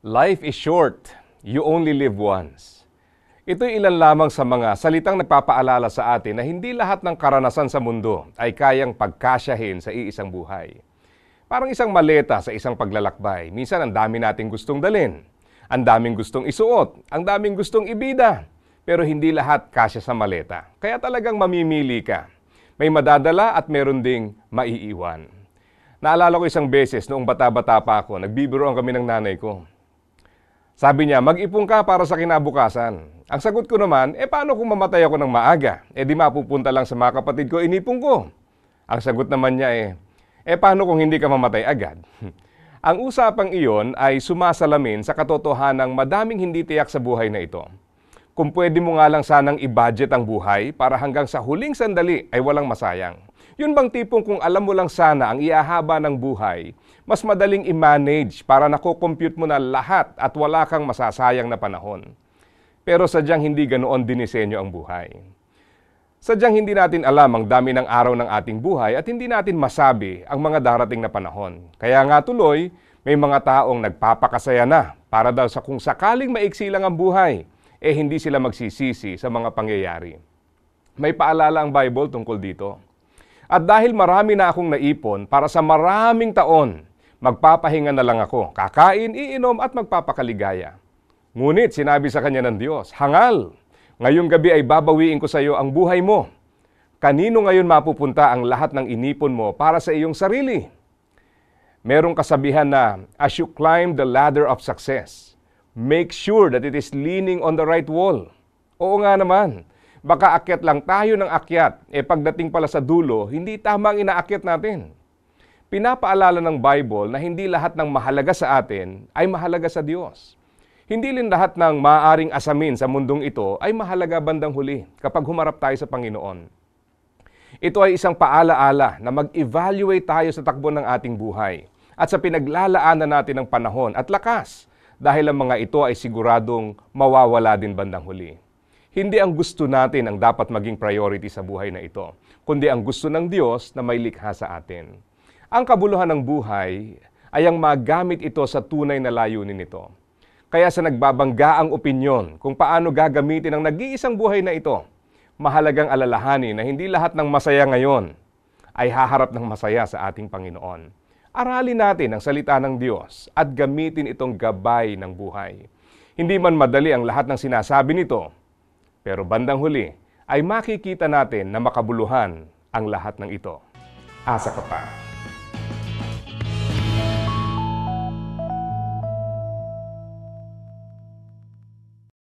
Life is short. You only live once. Ito'y ilan lamang sa mga salitang nagpapaalala sa atin na hindi lahat ng karanasan sa mundo ay kayang pagkasyahin sa iisang buhay. Parang isang maleta sa isang paglalakbay. Minsan ang dami nating gustong dalin. Ang daming gustong isuot. Ang daming gustong ibida. Pero hindi lahat kasya sa maleta. Kaya talagang mamimili ka. May madadala at meron ding maiiwan. Naalala ko isang beses noong bata-bata pa ako, nagbibiroan kami ng nanay ko. Sabi niya, mag-ipon ka para sa kinabukasan. Ang sagot ko naman, eh paano kung mamatay ako ng maaga? Eh di mapupunta lang sa mga kapatid ko, inipon ko. Ang sagot naman niya eh, eh paano kung hindi ka mamatay agad? Ang usapang iyon ay sumasalamin sa katotohanang madaming hindi tiyak sa buhay na ito. Kung pwede mo nga lang sanang i-budget ang buhay para hanggang sa huling sandali ay walang masayang. Yun bang tipong kung alam mo lang sana ang iahaba ng buhay, mas madaling i-manage para nako-compute mo na lahat at wala kang masasayang na panahon. Pero sadyang hindi ganoon dinisenyo ang buhay. Sadyang hindi natin alam ang dami ng araw ng ating buhay at hindi natin masabi ang mga darating na panahon. Kaya nga tuloy, may mga taong nagpapakasaya na para daw sa kung sakaling maiksi lang ang buhay eh hindi sila magsisisi sa mga pangyayari. May paalala ang Bible tungkol dito. At dahil marami na akong naipon para sa maraming taon, magpapahinga na lang ako, kakain, iinom at magpapakaligaya. Ngunit sinabi sa kanya ng Diyos, Hangal, ngayong gabi ay babawiin ko sa iyo ang buhay mo. Kanino ngayon mapupunta ang lahat ng inipon mo para sa iyong sarili? Merong kasabihan na, as you climb the ladder of success, Make sure that it is leaning on the right wall. Oo nga naman. Baka akyat lang tayo ng akyat. E pagdating pala sa dulo, hindi tama ang inaakyat natin. Pinapaalala ng Bible na hindi lahat ng mahalaga sa atin ay mahalaga sa Diyos. Hindi rin lahat ng maaring asamin sa mundong ito ay mahalaga bandang huli kapag humarap tayo sa Panginoon. Ito ay isang paalaala na mag-evaluate tayo sa takbo ng ating buhay at sa pinaglalaanan natin ng panahon at lakas dahil ang mga ito ay siguradong mawawala din bandang huli. Hindi ang gusto natin ang dapat maging priority sa buhay na ito, kundi ang gusto ng Diyos na may likha sa atin. Ang kabuluhan ng buhay ay ang magamit ito sa tunay na layunin nito. Kaya sa nagbabangga ang opinyon kung paano gagamitin ang nag-iisang buhay na ito, mahalagang alalahanin na hindi lahat ng masaya ngayon ay haharap ng masaya sa ating Panginoon. Aralin natin ang salita ng Diyos at gamitin itong gabay ng buhay. Hindi man madali ang lahat ng sinasabi nito, pero bandang huli ay makikita natin na makabuluhan ang lahat ng ito. Asa ka pa!